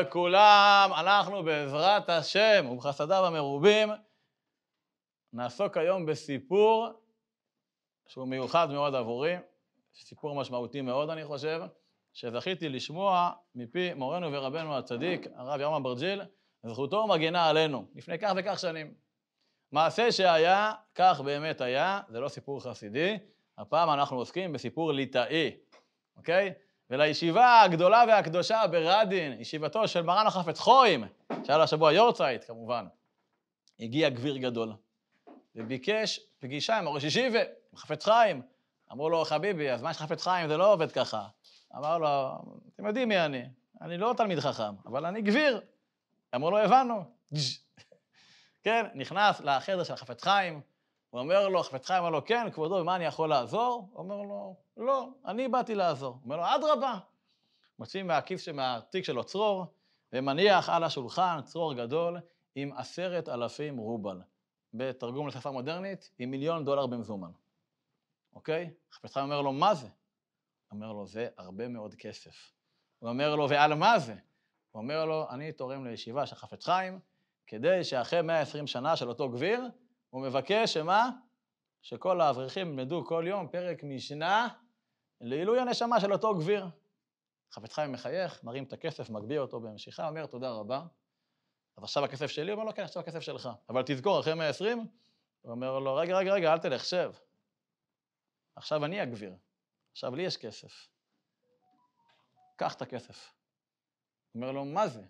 לכולם, אנחנו בעזרת השם ובחסדיו המרובים נעסוק היום בסיפור שהוא מיוחד מאוד עבורי, סיפור משמעותי מאוד אני חושב, שזכיתי לשמוע מפי מורנו ורבנו הצדיק, הרב ירמה ברג'יל, זכותו מגינה עלינו, לפני כך וכך שנים. מעשה שהיה, כך באמת היה, זה לא סיפור חסידי, הפעם אנחנו עוסקים בסיפור ליטאי, אוקיי? ולישיבה הגדולה והקדושה ברדין, ישיבתו של מרן החפץ חוים, שהיה לו השבוע יורצייט כמובן, הגיע גביר גדול, וביקש פגישה עם הראש ישיבה, עם חפץ חיים. אמרו לו, חביבי, הזמן של חפץ חיים זה לא עובד ככה. אמר לו, אתם יודעים מי אני, אני לא תלמיד חכם, אבל אני גביר. אמרו לו, הבנו. כן, נכנס לחדר של החפץ חיים, הוא אומר לו, חפץ חיים אמר לו, כן, כבודו, מה אני יכול לעזור? הוא אומר לו, לא, אני באתי לעזור. הוא אומר לו, אדרבה. מוציאים מהכיס, מהתיק שלו צרור, ומניח על השולחן צרור גדול עם עשרת אלפים רובל. בתרגום לשפה מודרנית, עם מיליון דולר במזומן. אוקיי? חפץ חיים אומר לו, מה זה? אומר לו, זה הרבה מאוד כסף. הוא אומר לו, ועל מה זה? הוא אומר לו, אני תורם לישיבה של חפץ חיים, כדי שאחרי 120 שנה של אותו גביר, הוא מבקש שמה? שכל האברכים ילמדו כל יום פרק משנה לעילוי הנשמה של אותו גביר. חפץ חיים מחייך, מרים את הכסף, מגביה אותו במשיכה, אומר תודה רבה. אז עכשיו הכסף שלי? הוא אומר לו, כן, עכשיו הכסף שלך. אבל תזכור, אחרי 120, הוא אומר לו, רגע, רגע, רגע, אל תלך, שב. עכשיו אני הגביר, עכשיו לי יש כסף. קח את הכסף. אומר לו, מה זה?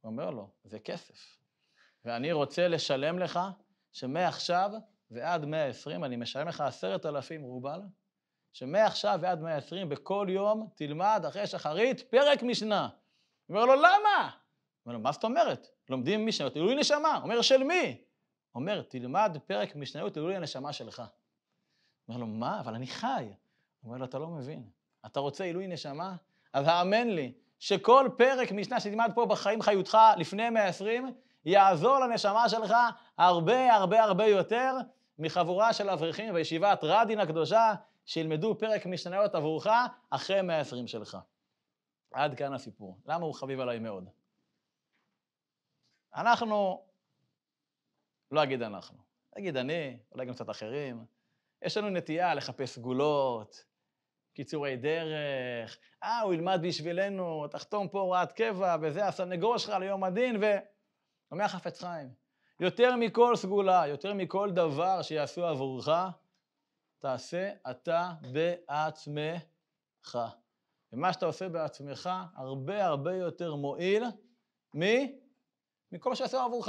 הוא אומר לו, זה כסף. ואני רוצה לשלם לך שמעכשיו ועד 120, אני משלם לך עשרת אלפים רובל, שמעכשיו ועד 120 בכל יום תלמד אחרי שחרית פרק משנה. הוא אומר לו, למה? הוא אומר לו, מה זאת אומרת? לומדים משנה, תלוי נשמה. הוא אומר, של מי? הוא אומר, תלמד פרק משנה, תלוי הנשמה שלך. הוא אומר לו, מה? אבל אני חי. הוא אומר לו, אתה לא מבין. אתה רוצה עילוי נשמה? אז האמן לי, שכל פרק משנה שתלמד פה בחיים חיותך לפני 120, יעזור לנשמה שלך הרבה הרבה הרבה יותר מחבורה של אברכים בישיבת רדין הקדושה, שילמדו פרק משניות עבורך אחרי מאה עשרים שלך. עד כאן הסיפור. למה הוא חביב עליי מאוד? אנחנו, לא אגיד אנחנו, אגיד אני, אולי גם קצת אחרים, יש לנו נטייה לחפש סגולות, קיצורי דרך, אה, הוא ילמד בשבילנו, תחתום פה הוראת קבע, וזה הסנגור שלך ליום הדין, ו... אומר החפץ חיים, יותר מכל סגולה, יותר מכל דבר שיעשו עבורך, תעשה אתה בעצמך. ומה שאתה עושה בעצמך הרבה הרבה יותר מועיל מ... מכל מה שעשו עבורך.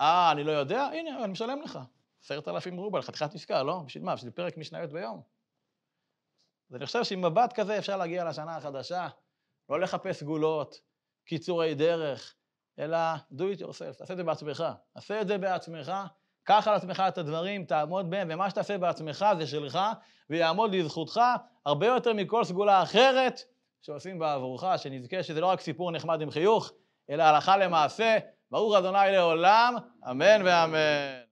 אה, אני לא יודע? הנה, אני משלם לך. עשרת אלפים רובל, חתיכת עסקה, לא? בשביל מה? בשביל פרק משניות ביום. אז אני חושב שעם מבט כזה אפשר להגיע לשנה החדשה, לא לחפש סגולות, קיצורי דרך, אלא do it yourself, תעשה את זה בעצמך. עשה את זה בעצמך, קח על עצמך את הדברים, תעמוד בהם, ומה שתעשה בעצמך זה שלך, ויעמוד לזכותך הרבה יותר מכל סגולה אחרת שעושים בעבורך, שנזכה שזה לא רק סיפור נחמד עם חיוך, אלא הלכה למעשה. ברוך אדוני לעולם, אמן ואמן.